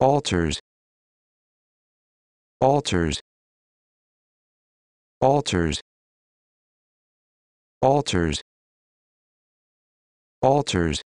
altars altars altars altars altars